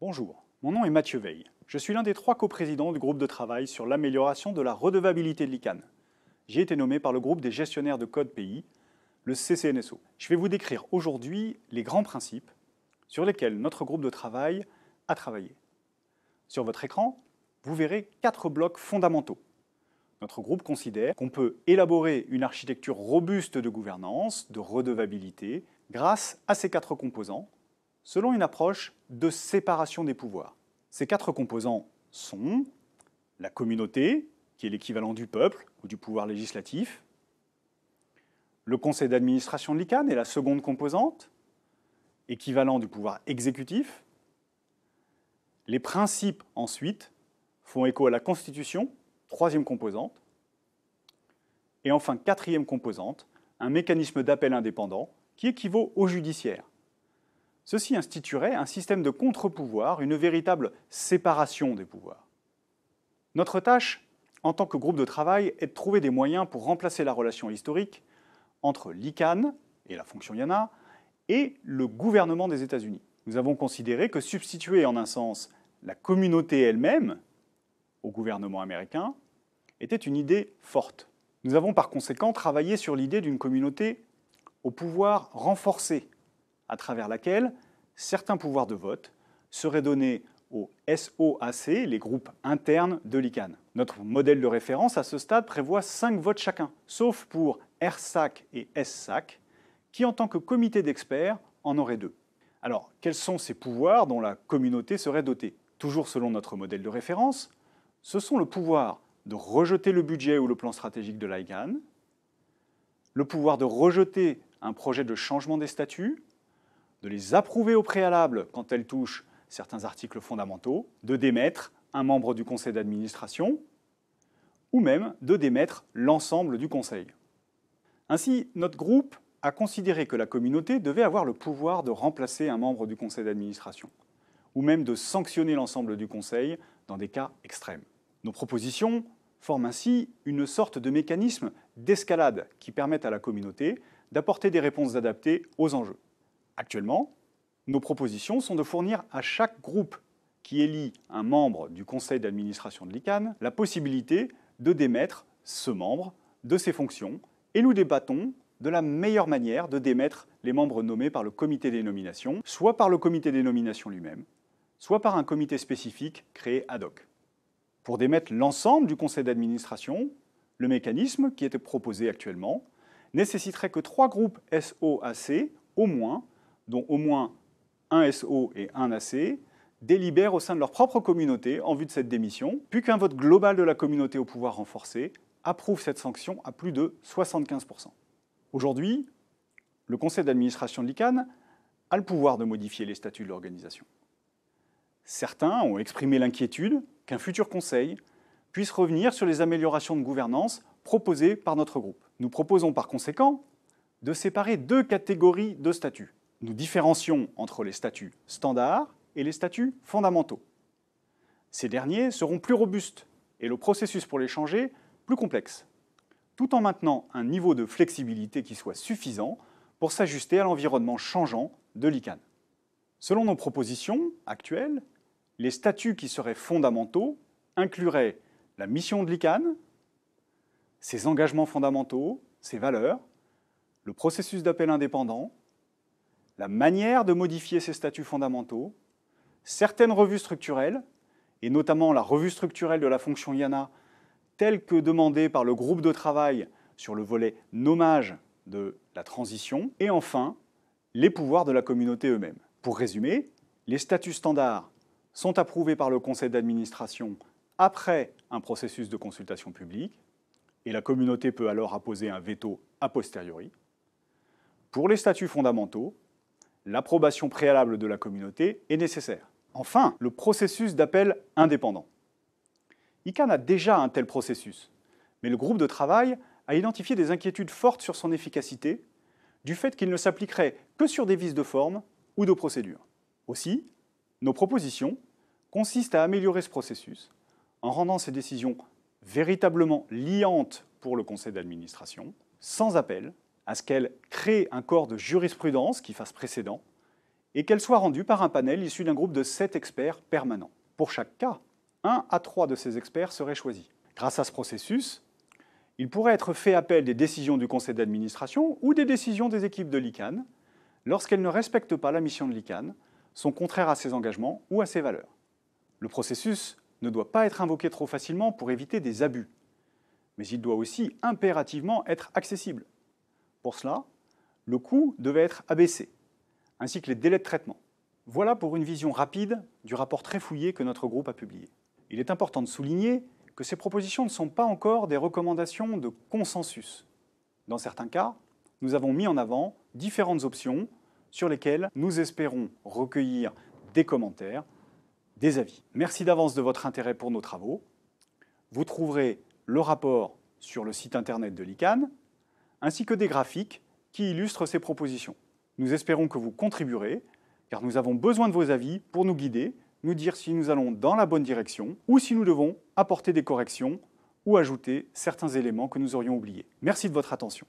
Bonjour, mon nom est Mathieu Veil. Je suis l'un des trois coprésidents du groupe de travail sur l'amélioration de la redevabilité de l'ICANN. J'ai été nommé par le groupe des gestionnaires de code pays, le CCNSO. Je vais vous décrire aujourd'hui les grands principes sur lesquels notre groupe de travail a travaillé. Sur votre écran, vous verrez quatre blocs fondamentaux. Notre groupe considère qu'on peut élaborer une architecture robuste de gouvernance, de redevabilité, grâce à ces quatre composants, selon une approche de séparation des pouvoirs. Ces quatre composants sont la communauté, qui est l'équivalent du peuple ou du pouvoir législatif, le conseil d'administration de l'ICANN est la seconde composante, équivalent du pouvoir exécutif. Les principes, ensuite, font écho à la Constitution, troisième composante. Et enfin, quatrième composante, un mécanisme d'appel indépendant qui équivaut au judiciaire. Ceci instituerait un système de contre-pouvoir, une véritable séparation des pouvoirs. Notre tâche, en tant que groupe de travail, est de trouver des moyens pour remplacer la relation historique entre l'ICANN et la fonction IANA et le gouvernement des États-Unis. Nous avons considéré que substituer en un sens la communauté elle-même au gouvernement américain était une idée forte. Nous avons par conséquent travaillé sur l'idée d'une communauté au pouvoir renforcé à travers laquelle certains pouvoirs de vote seraient donnés aux SOAC, les groupes internes de l'Ican. Notre modèle de référence à ce stade prévoit 5 votes chacun, sauf pour RSAC et SSAC, qui en tant que comité d'experts en auraient deux. Alors, quels sont ces pouvoirs dont la communauté serait dotée Toujours selon notre modèle de référence, ce sont le pouvoir de rejeter le budget ou le plan stratégique de l'ICANN, le pouvoir de rejeter un projet de changement des statuts, de les approuver au préalable quand elles touchent certains articles fondamentaux, de démettre un membre du conseil d'administration, ou même de démettre l'ensemble du conseil. Ainsi, notre groupe a considéré que la communauté devait avoir le pouvoir de remplacer un membre du conseil d'administration, ou même de sanctionner l'ensemble du conseil dans des cas extrêmes. Nos propositions forment ainsi une sorte de mécanisme d'escalade qui permet à la communauté d'apporter des réponses adaptées aux enjeux. Actuellement, nos propositions sont de fournir à chaque groupe qui élit un membre du conseil d'administration de l'ICANN la possibilité de démettre ce membre de ses fonctions et nous débattons de la meilleure manière de démettre les membres nommés par le comité des nominations, soit par le comité des nominations lui-même, soit par un comité spécifique créé ad hoc. Pour démettre l'ensemble du conseil d'administration, le mécanisme qui était proposé actuellement nécessiterait que trois groupes SOAC au moins dont au moins un SO et un AC, délibèrent au sein de leur propre communauté en vue de cette démission, puis qu'un vote global de la communauté au pouvoir renforcé approuve cette sanction à plus de 75%. Aujourd'hui, le conseil d'administration de l'ICANN a le pouvoir de modifier les statuts de l'organisation. Certains ont exprimé l'inquiétude qu'un futur conseil puisse revenir sur les améliorations de gouvernance proposées par notre groupe. Nous proposons par conséquent de séparer deux catégories de statuts nous différencions entre les statuts standards et les statuts fondamentaux. Ces derniers seront plus robustes et le processus pour les changer plus complexe, tout en maintenant un niveau de flexibilité qui soit suffisant pour s'ajuster à l'environnement changeant de l'ICANN. Selon nos propositions actuelles, les statuts qui seraient fondamentaux incluraient la mission de l'ICANN, ses engagements fondamentaux, ses valeurs, le processus d'appel indépendant, la manière de modifier ces statuts fondamentaux, certaines revues structurelles, et notamment la revue structurelle de la fonction IANA, telle que demandée par le groupe de travail sur le volet nommage de la transition, et enfin, les pouvoirs de la communauté eux-mêmes. Pour résumer, les statuts standards sont approuvés par le conseil d'administration après un processus de consultation publique, et la communauté peut alors apposer un veto a posteriori. Pour les statuts fondamentaux, l'approbation préalable de la communauté est nécessaire. Enfin, le processus d'appel indépendant. ICAN a déjà un tel processus, mais le groupe de travail a identifié des inquiétudes fortes sur son efficacité du fait qu'il ne s'appliquerait que sur des vices de forme ou de procédure. Aussi, nos propositions consistent à améliorer ce processus en rendant ces décisions véritablement liantes pour le conseil d'administration, sans appel, à ce qu'elle crée un corps de jurisprudence qui fasse précédent et qu'elle soit rendue par un panel issu d'un groupe de sept experts permanents. Pour chaque cas, un à trois de ces experts seraient choisis. Grâce à ce processus, il pourrait être fait appel des décisions du conseil d'administration ou des décisions des équipes de l'ICANN lorsqu'elles ne respectent pas la mission de l'ICANN, sont contraires à ses engagements ou à ses valeurs. Le processus ne doit pas être invoqué trop facilement pour éviter des abus, mais il doit aussi impérativement être accessible. Pour cela, le coût devait être abaissé, ainsi que les délais de traitement. Voilà pour une vision rapide du rapport très fouillé que notre groupe a publié. Il est important de souligner que ces propositions ne sont pas encore des recommandations de consensus. Dans certains cas, nous avons mis en avant différentes options sur lesquelles nous espérons recueillir des commentaires, des avis. Merci d'avance de votre intérêt pour nos travaux. Vous trouverez le rapport sur le site internet de l'ICANN ainsi que des graphiques qui illustrent ces propositions. Nous espérons que vous contribuerez, car nous avons besoin de vos avis pour nous guider, nous dire si nous allons dans la bonne direction ou si nous devons apporter des corrections ou ajouter certains éléments que nous aurions oubliés. Merci de votre attention.